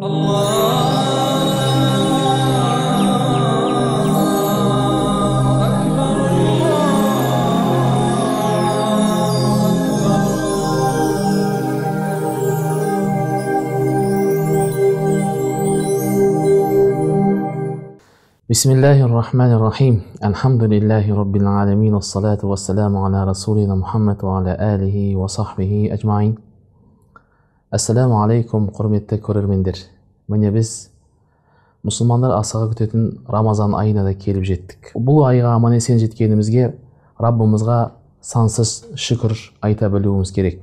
Allah بسم الله الرحمن الرحيم الحمد لله رب العالمين والصلاة والسلام على رسولنا محمد وعلى آله وصحبه أجمعين السلام عليكم قرمة كرر من در من يبز مسلمان در أصغى كتتن رمضان أين دا كيلب جدتك بلو أيغا من يسين جد كينمزغ رب مزغا سانسز شكر أيتا بلومز كريك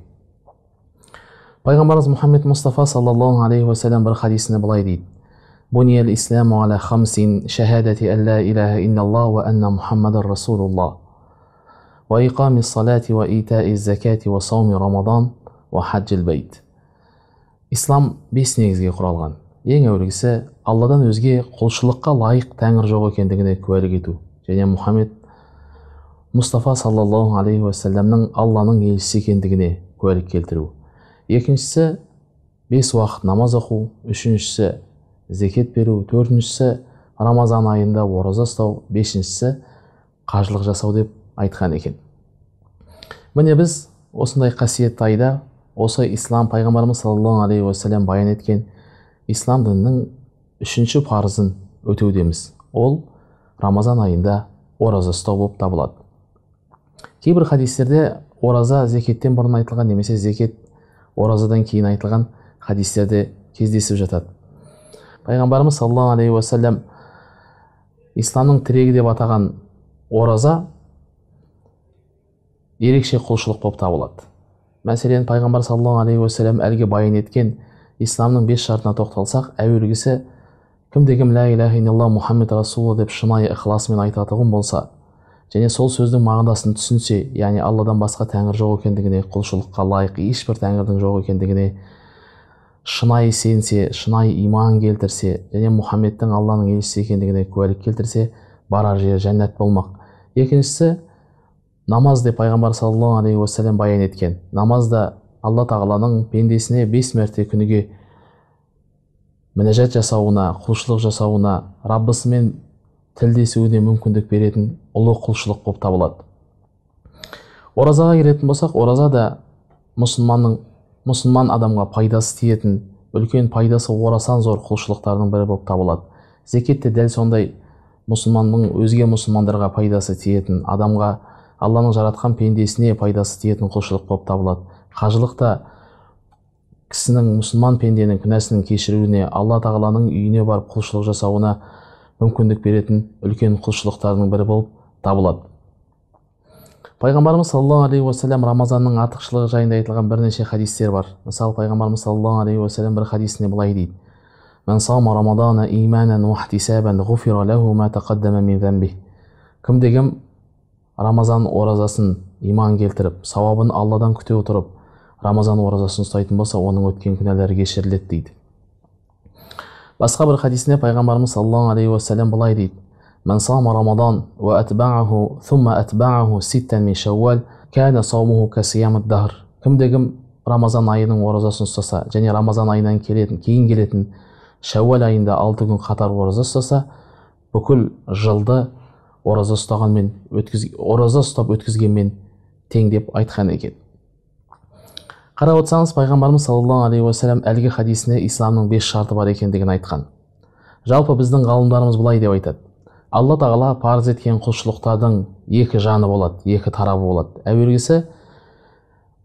پیغمبرز محمد مصطفى صلى الله عليه وسلم بر خديثنا بلاي دید بني الإسلام على خمس شهادة أن لا إله إلا الله وأن محمد رسول الله وإقام الصلاة وإيتاء الزكاة وصوم رمضان وحج البيت ислам бес негізге құралған ең әуелгісі алладан өзге құлшылыққа лайық тәңір жоқ екендігіне куәлік ету және мұхаммед мұстафа саллаллаху алейхи уассаламның алланың елшісі екендігіне куәлік келтіру екіншісі бес уақыт намаз оқу үшіншісі зекет беру төртіншісі рамазан айында ораза ұстау бесіншісі қажылық жасау деп айтқан екен міне біз осындай қасиетті айда осы ислам пайғамбарымыз саллаллаху алейхи уассалам баян еткен ислам дінінің үшінші парызын өтеудеміз ол рамазан айында ораза ұстау болып табылады кейбір хадистерде ораза зекеттен бұрын айтылған немесе зекет оразадан кейін айтылған хадистерде кездесіп жатады пайғамбарымыз саллаллаху алейхи уассалям исламның тірегі деп атаған ораза ерекше құлшылық болып табылады мәселен пайғамбар саллаллаху алейхи уассалам әлгі баян еткен исламның бес шартына тоқталсақ әуелгісі кімде кім лә иляха иллалла мұхаммед расулла деп шынайы ықыласымен айтатұғын болса және сол сөздің мағынасын түсінсе яғни алладан басқа тәңір жоқ екендігіне құлшылыққа лайық ешбір тәңірдің жоқ екендігіне шынайы сенсе шынайы иман келтірсе және мұхаммедтің алланың елшісі екендігіне куәлік келтірсе барар жері жәннат болмақ екіншісі намаз деп пайғамбар саллаллаху алейхи уассалам баян еткен намазда алла тағаланың пендесіне бес мәрте күніге мінәжат жасауына құлшылық жасауына раббысымен тілдесуіне мүмкіндік беретін ұлы құлшылық болып табылады оразаға келетін болсақ ораза да мұсылманның мұсылман адамға пайдасы тиетін үлкен пайдасы орасан зор құлшылықтардың бірі болып табылады зекет те дәл сондай мұсылманның өзге мұсылмандарға пайдасы тиетін адамға алланың жаратқан пендесіне пайдасы тиетін құлшылық болып табылады қажылық та кісінің мұсылман пенденің күнәсінің кешіруіне алла тағаланың үйіне барып құлшылық жасауына мүмкіндік беретін үлкен құлшылықтардың бірі болып табылады пайғамбарымыз саллаллаху алейхи уассалам рамазанның артықшылығы жайында айтылған бірнеше хадистер бар мысалы пайғамбарымыз саллаллаху алейхи уассалам бір хадисінде былай дейді Мән сама рамадана иманан уахтисабан ғуфира лаху ма мин Кім деген Рамазан оразасын иман келтіріп, сауабын Алладан күте отырып, Рамазан оразасын ұстайтын болса, оның өткен күнәлері кешіріледі дейді. Басқа бір хадисінде пайғамбарымыз саллаллаху алейхи уассалам былай дейді: من صام رمضان وأتبعه ثم أتبعه ستا من شوال كان صومه كصيام الدهر рамазан айының оразасын ұстаса және рамазан айынан келетін кейін келетін шауал айында алты күн қатар ораза ұстаса бүкіл жылды ораза ұстағанмен өткіз, ораза ұстап өткізгенмен тең деп айтқан екен қарап отырсаңыз пайғамбарымыз саллаллаху алейхи уассалам әлгі хадисінде исламның бес шарты бар екендігін айтқан жалпы біздің ғалымдарымыз былай деп айтады алла тағала парыз еткен құлшылықтардың екі жаны болады екі тарабы болады әуелгісі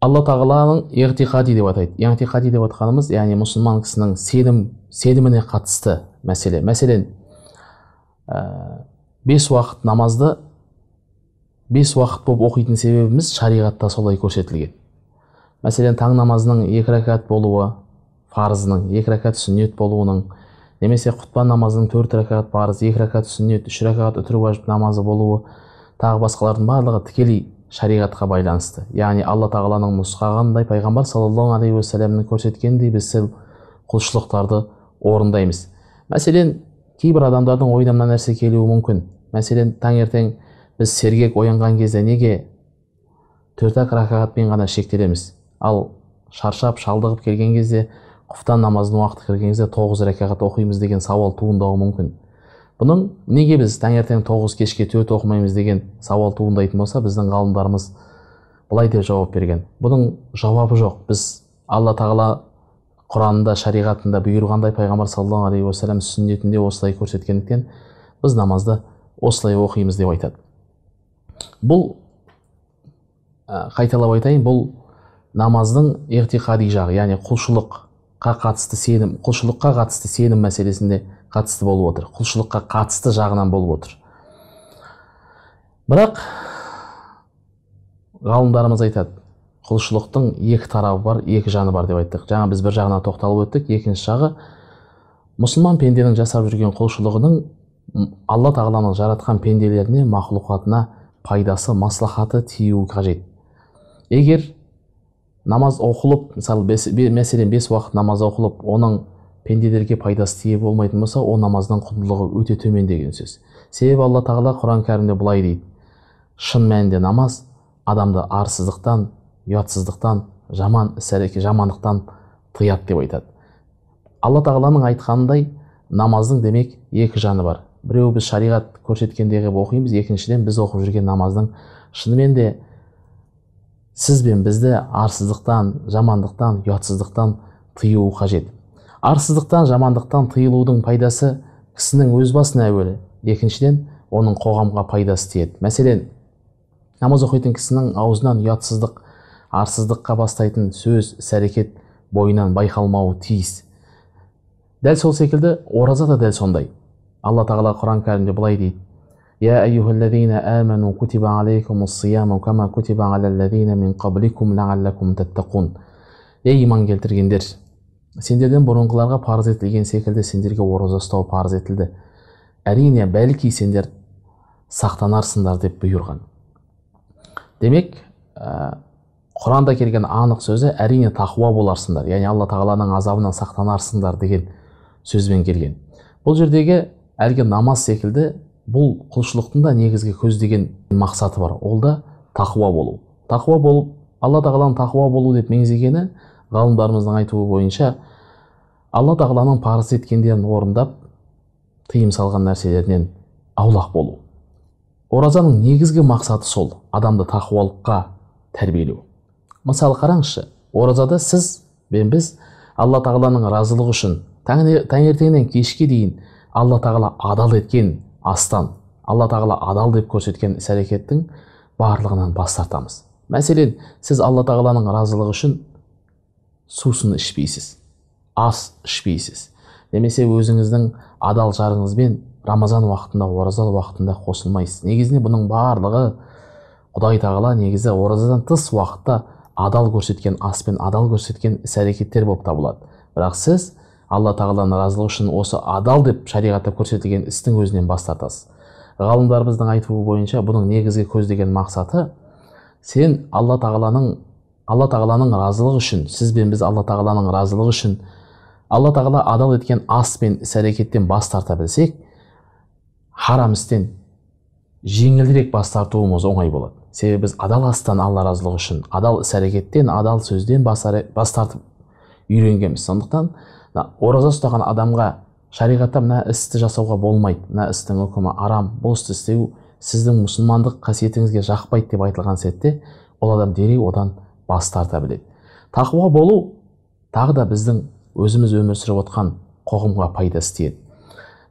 алла тағаланың иғтиқади деп атайды иғтиқади деп отқанымыз яғни мұсылман кісінің сенім сеніміне қатысты мәселе мәселен ә, бес уақыт намазды бес уақыт болып оқитын себебіміз шариғатта солай көрсетілген мәселен таң намазының екі рәкат болуы парызының екі рәкат сүннет болуының немесе құтпан намазының төрт рәкат парыз екі рәкат сүннет үш рәкат үтір уәжіп намазы болуы тағы басқалардың барлығы тікелей шариғатқа байланысты яғни алла тағаланың нұсқағанындай пайғамбар саллаллаху алейхи уассаламның көрсеткеніндей біз сел құлшылықтарды орындаймыз мәселен кейбір адамдардың ойына мына нәрсе келуі мүмкін мәселен таңертең біз сергек оянған кезде неге төрт ақ ракатпен ғана шектелеміз ал шаршап шалдығып келген кезде құфтан намазының уақыты кірген кезде тоғыз рәкағат оқимыз деген сауал туындауы мүмкін бұның неге біз таңертең тоғыз кешке төрт оқымаймыз деген сауал туындайтын болса біздің ғалымдарымыз былай деп жауап берген бұның жауабы жоқ біз алла тағала құранында шариғатында бұйырғандай пайғамбар саллаллаху алейхи уассалам сүннетінде осылай көрсеткендіктен біз намазды осылай оқимыз деп айтады бұл қайталап айтайын бұл намаздың иғтиқади жағы яғни құлшылық қатысты сенім құлшылыққа қатысты сенім мәселесінде қатысты болып отыр құлшылыққа қатысты жағынан болып отыр бірақ ғалымдарымыз айтады құлшылықтың екі тарабы бар екі жаны бар деп айттық жаңа біз бір жағына тоқталып өттік екінші жағы мұсылман пенденің жасап жүрген құлшылығының алла тағаланың жаратқан пенделеріне мақлұқатына пайдасы маслахаты тиюі қажет егер намаз оқылып мысалы бес, мәселен бес уақыт намаз оқылып оның пенделерге пайдасы тие болмайтын болса ол намаздың құндылығы өте төмен деген сөз себебі алла тағала құран кәрімде былай дейді шын мәнінде намаз адамды арсыздықтан ұятсыздықтан жаман іс әрекет жамандықтан тыяды деп айтады алла тағаланың айтқанындай намаздың демек екі жаны бар біреуі біз шариғат көрсеткендей қылып оқимыз екіншіден біз оқып жүрген намаздың шынымен де сіз бен бізді арсыздықтан жамандықтан ұятсыздықтан тыю қажет арсыздықтан жамандықтан тыйылудың пайдасы кісінің өз басына әуелі екіншіден оның қоғамға пайдасы тиеді мәселен намаз оқитын кісінің аузынан ұятсыздық арсыздыққа бастайтын сөз іс әрекет бойынан байқалмауы тиіс дәл сол секілді ораза да дәл сондай алла тағала құран кәрімде былай дейді يا أيها الذين آمنوا كتب عليكم الصيام كما كتب على الذين иман келтіргендер сендерден бұрынғыларға парыз етілген секілді сендерге ораза ұстау парыз етілді әрине бәлки сендер сақтанарсыңдар деп бұйырған демек құранда келген анық сөзі әрине тақуа боларсыңдар яғни алла тағаланың азабынан сақтанарсыңдар деген сөзбен келген бұл жердегі әлгі намаз секілді бұл құлшылықтың да негізгі көздеген мақсаты бар ол да тақуа болу тақуа болып алла тағаланың тақуа болу деп меңзегені ғалымдарымыздың айтуы бойынша алла тағаланың парыз еткендерін орындап тыйым салған нәрселерінен аулақ болу оразаның негізгі мақсаты сол адамды тақуалыққа тәрбиелеу мысалы қараңызшы оразада сіз бен біз алла тағаланың разылығы үшін таңертеңнен кешке дейін алла тағала адал еткен астан, алла тағала адал деп көрсеткен іс әрекеттің барлығынан бас тартамыз мәселен сіз алла тағаланың разылығы үшін сусын ішпейсіз ас ішпейсіз немесе өзіңіздің адал жарыңызбен рамазан уақытында ораза уақытында қосылмайсыз негізінде бұның барлығы құдай тағала негізі оразадан тыс уақытта адал көрсеткен пен адал көрсеткен іс әрекеттер болып табылады бірақ сіз алла тағаланың разылығы үшін осы адал деп шариғатта көрсетілген істің өзінен бас тартасыз ғалымдарымыздың айтуы бойынша бұның негізгі көздеген мақсаты сен алла тағаланың алла тағаланың разылығы үшін сіз бен біз алла тағаланың разылығы үшін алла тағала адал еткен ас пен іс әрекеттен бас тарта білсек харам істен жеңілірек бас тартуымыз оңай болады себебі біз адал астан алла разылығы үшін адал іс әрекеттен адал сөзден бас, бас тартып үйренгенбіз сондықтан ораза ұстаған адамға шариғатта мына істі жасауға болмайды мына істің үкімі арам бұл істі істеу сіздің мұсылмандық қасиетіңізге жақпайды деп айтылған сәтте ол адам дереу одан бас тарта біледі тақуа болу тағы да біздің өзіміз өмір сүріп отқан қоғамға пайдасы тиеді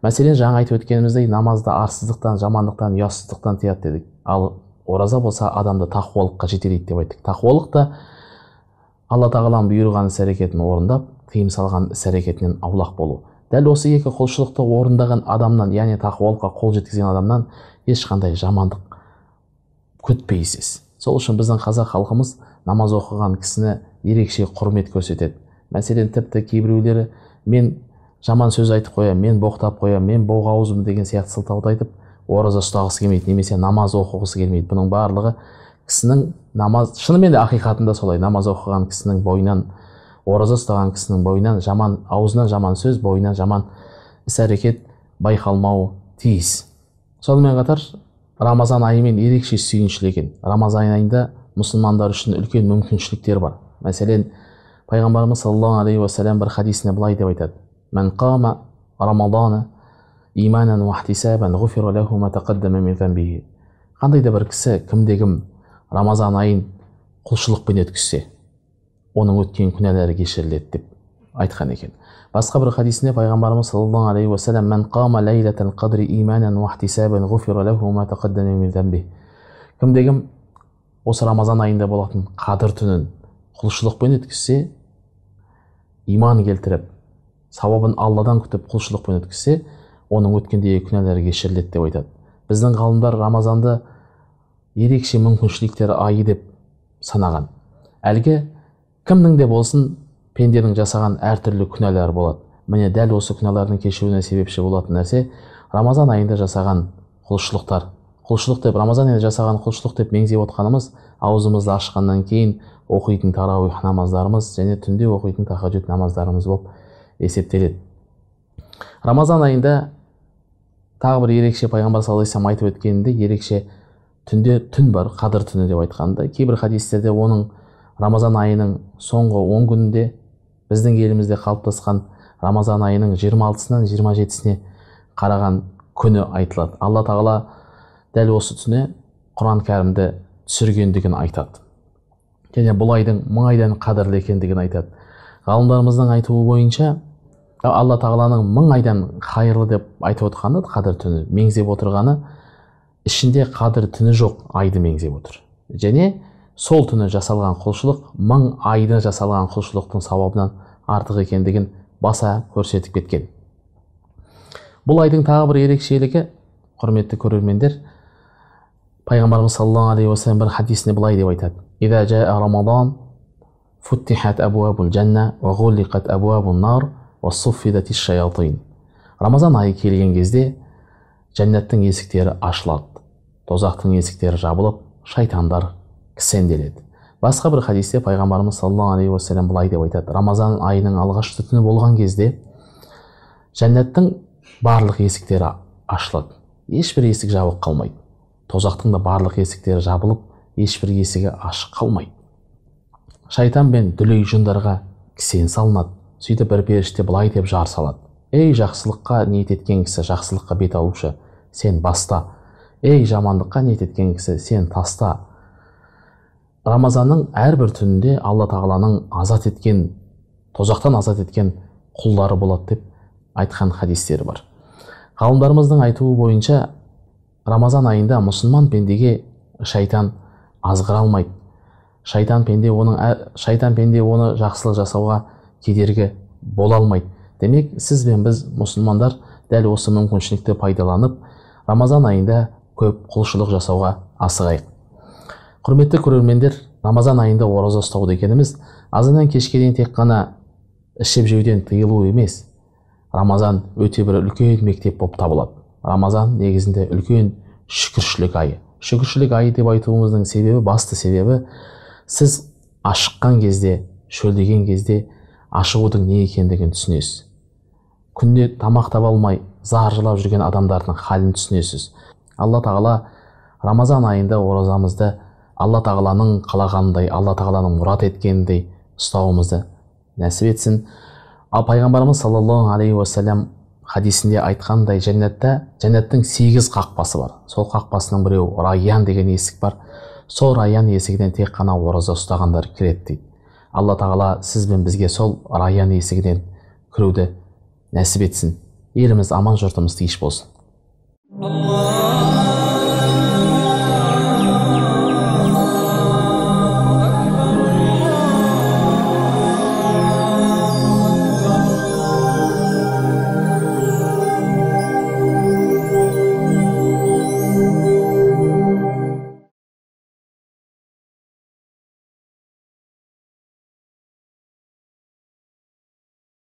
мәселен жаңа айтып өткеніміздей намазда арсыздықтан жамандықтан ұятсыздықтан тыяды дедік ал ораза болса адамды тақуалыққа жетелейді деп айттық тақуалық та алла тағаланың бұйырған іс әрекетін орындап тыйым салған іс әрекетінен аулақ болу дәл осы екі құлшылықты орындаған адамнан яғни тақуалыққа қол жеткізген адамнан ешқандай жамандық күтпейсіз сол үшін біздің қазақ халқымыз намаз оқыған кісіні ерекше құрмет көрсетеді мәселен тіпті кейбіреулері мен жаман сөз айтып қоямын мен боқтап қоямын мен аузымын деген сияқты сылтауды айтып ораза ұстағысы келмейді немесе намаз оқығысы келмейді бұның барлығы кісінің намаз шынымен де ақиқатында солай намаз оқыған кісінің бойынан ораза ұстаған кісінің бойынан жаман аузынан жаман сөз бойынан жаман іс әрекет байқалмауы тиіс сонымен қатар рамазан айымен ерекше сүйіншілі екен рамазан айында мұсылмандар үшін үлкен мүмкіншіліктер бар мәселен пайғамбарымыз саллаллаху алейхи уассалам бір хадисінде былай деп айтады мән қама рамадана иманан уахтисабан ғуфира лаху да бір кісі кімде кім рамазан айын құлшылықпен өткізсе оның өткен күнәлары кешіріледі деп айтқан екен басқа бір хадисінде пайғамбарымыз саллаллаху алейхи уассалам кімде кім осы рамазан айында болатын қадір түнін құлшылықпен өткізсе иман келтіріп сауабын алладан күтіп құлшылықпен өткізсе оның өткендегі күнәләрі кешіріледі деп айтады біздің ғалымдар рамазанды ерекше мүмкіншіліктер айы деп санаған әлгі кімнің де болсын пенденің жасаған әртүрлі күнәлары болады міне дәл осы күнәлардың кешіруіне себепші болатын нәрсе рамазан айында жасаған құлшылықтар құлшылық деп рамазан айында жасаған құлшылық деп меңзеп отқанымыз аузымызды ашқаннан кейін оқитын тарауих намаздарымыз және түнде оқитын тахаджуд намаздарымыз болып есептеледі рамазан айында тағы бір ерекше пайғамбар саллаллаху алейхи айтып өткенінде ерекше түнде түн бар қадір түні деп айтқанда кейбір хадистерде оның рамазан айының соңғы он күнінде біздің елімізде қалыптасқан рамазан айының 26-сынан 27-сіне қараған күні айтылады алла тағала дәл осы түні құран кәрімді түсіргендігін айтады және бұл айдың мың айдан қадірлі екендігін айтады ғалымдарымыздың айтуы бойынша алла тағаланың мың айдан қайырлы деп айтып отырғаны қадір түні меңзеп отырғаны ішінде қадір түні жоқ айды меңзеп отыр және сол түні жасалған құлшылық мың айда жасалған құлшылықтың сауабынан артық екендігін баса көрсетіп кеткен бұл айдың тағы бір ерекшелігі құрметті көрермендер пайғамбарымыз саллаллаху алейхи уассалам бір хадисінде былай деп айтады рамазан айы келген кезде жәннаттың есіктері ашылады тозақтың есіктері жабылып шайтандар кісенделеді басқа бір хадисте пайғамбарымыз саллаллаху алейхи уассалам былай деп айтады рамазан айының алғашқы түні болған кезде жәннаттың барлық есіктері ашылады ешбір есік жабық қалмайды тозақтың да барлық есіктері жабылып ешбір есігі ашық қалмайды шайтан мен дүлей жындарға кісен салынады сөйтіп бір періште былай деп жар салады ей жақсылыққа ниет еткен кісі жақсылыққа бет алушы сен баста ей жамандыққа ниет еткен кісі сен таста рамазанның әрбір түнінде алла тағаланың азат еткен тозақтан азат еткен құлдары болады деп айтқан хадистер бар ғалымдарымыздың айтуы бойынша рамазан айында мұсылман пендеге шайтан азғыра алмайды шайтан пенде оның шайтан пенде оны жақсылық жасауға кедергі бола алмайды демек сіз бен біз мұсылмандар дәл осы мүмкіншілікті пайдаланып рамазан айында көп құлшылық жасауға асығайық құрметті көрермендер рамазан айында ораза ұстау дегеніміз азаннан кешке дейін тек қана ішіп жеуден тыйылу емес рамазан өте бір үлкен мектеп болып табылады рамазан негізінде үлкен шүкіршілік айы шүкіршілік айы деп айтуымыздың себебі басты себебі сіз ашыққан кезде шөлдеген кезде ашығудың не екендігін түсінесіз күнде тамақ таба алмай зар жылап жүрген адамдардың халін түсінесіз алла тағала рамазан айында оразамызды алла тағаланың қалағандай, алла тағаланың мұрат еткендей ұстауымызды нәсіп етсін ал пайғамбарымыз саллаллаху алейхи уасалам хадисінде айтқандай жәннатта жәннаттың сегіз қақпасы бар сол қақпасының біреуі раян деген есік бар сол раян есігінен тек қана ораза ұстағандар кіреді дейді алла тағала сіз бен бізге сол раян есігінен кіруді нәсіп етсін еліміз аман жұртымыз тыныш болсын